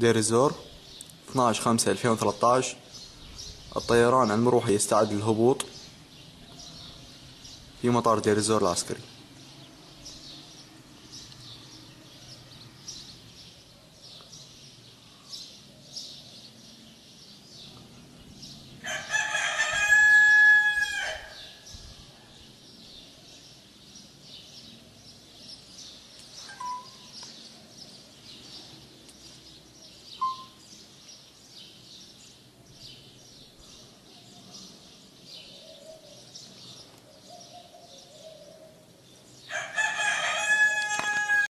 ديرزور 12 5 2013 الطيران المروحي يستعد للهبوط في مطار ديرزور العسكري